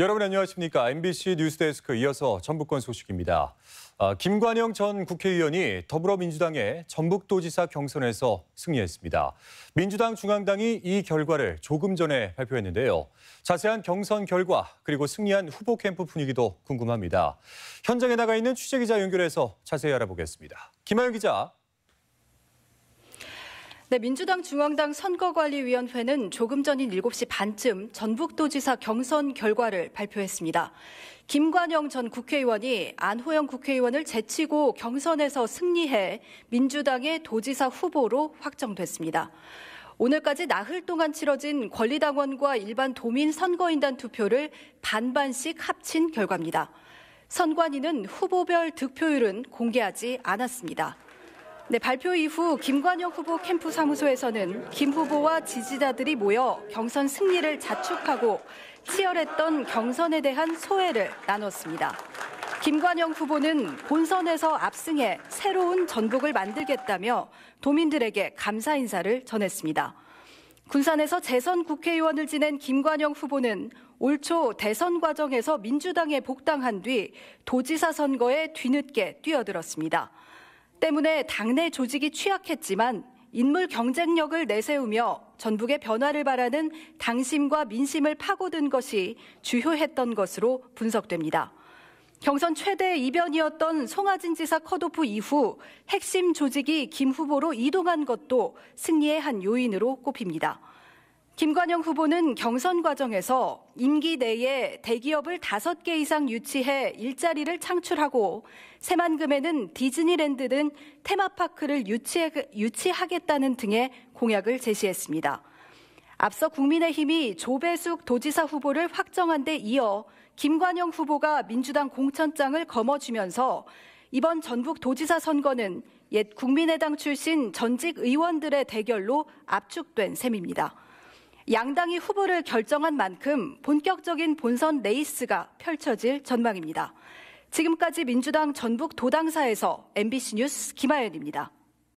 여러분 안녕하십니까. MBC 뉴스데스크 이어서 전북권 소식입니다. 아, 김관영 전 국회의원이 더불어민주당의 전북도지사 경선에서 승리했습니다. 민주당 중앙당이 이 결과를 조금 전에 발표했는데요. 자세한 경선 결과 그리고 승리한 후보 캠프 분위기도 궁금합니다. 현장에 나가 있는 취재기자 연결해서 자세히 알아보겠습니다. 김하영 기자. 네, 민주당 중앙당 선거관리위원회는 조금 전인 7시 반쯤 전북도지사 경선 결과를 발표했습니다. 김관영 전 국회의원이 안호영 국회의원을 제치고 경선에서 승리해 민주당의 도지사 후보로 확정됐습니다. 오늘까지 나흘 동안 치러진 권리당원과 일반 도민 선거인단 투표를 반반씩 합친 결과입니다. 선관위는 후보별 득표율은 공개하지 않았습니다. 네, 발표 이후 김관영 후보 캠프 사무소에서는 김 후보와 지지자들이 모여 경선 승리를 자축하고 치열했던 경선에 대한 소회를 나눴습니다. 김관영 후보는 본선에서 압승해 새로운 전북을 만들겠다며 도민들에게 감사 인사를 전했습니다. 군산에서 재선 국회의원을 지낸 김관영 후보는 올초 대선 과정에서 민주당에 복당한 뒤 도지사 선거에 뒤늦게 뛰어들었습니다. 때문에 당내 조직이 취약했지만 인물 경쟁력을 내세우며 전북의 변화를 바라는 당심과 민심을 파고든 것이 주효했던 것으로 분석됩니다. 경선 최대 이변이었던 송하진 지사 컷오프 이후 핵심 조직이 김 후보로 이동한 것도 승리의 한 요인으로 꼽힙니다. 김관영 후보는 경선 과정에서 임기 내에 대기업을 다섯 개 이상 유치해 일자리를 창출하고 새만금에는 디즈니랜드 등 테마파크를 유치해, 유치하겠다는 등의 공약을 제시했습니다. 앞서 국민의힘이 조배숙 도지사 후보를 확정한 데 이어 김관영 후보가 민주당 공천장을 거머쥐면서 이번 전북 도지사 선거는 옛 국민의당 출신 전직 의원들의 대결로 압축된 셈입니다. 양당이 후보를 결정한 만큼 본격적인 본선 레이스가 펼쳐질 전망입니다. 지금까지 민주당 전북 도당사에서 MBC 뉴스 김하연입니다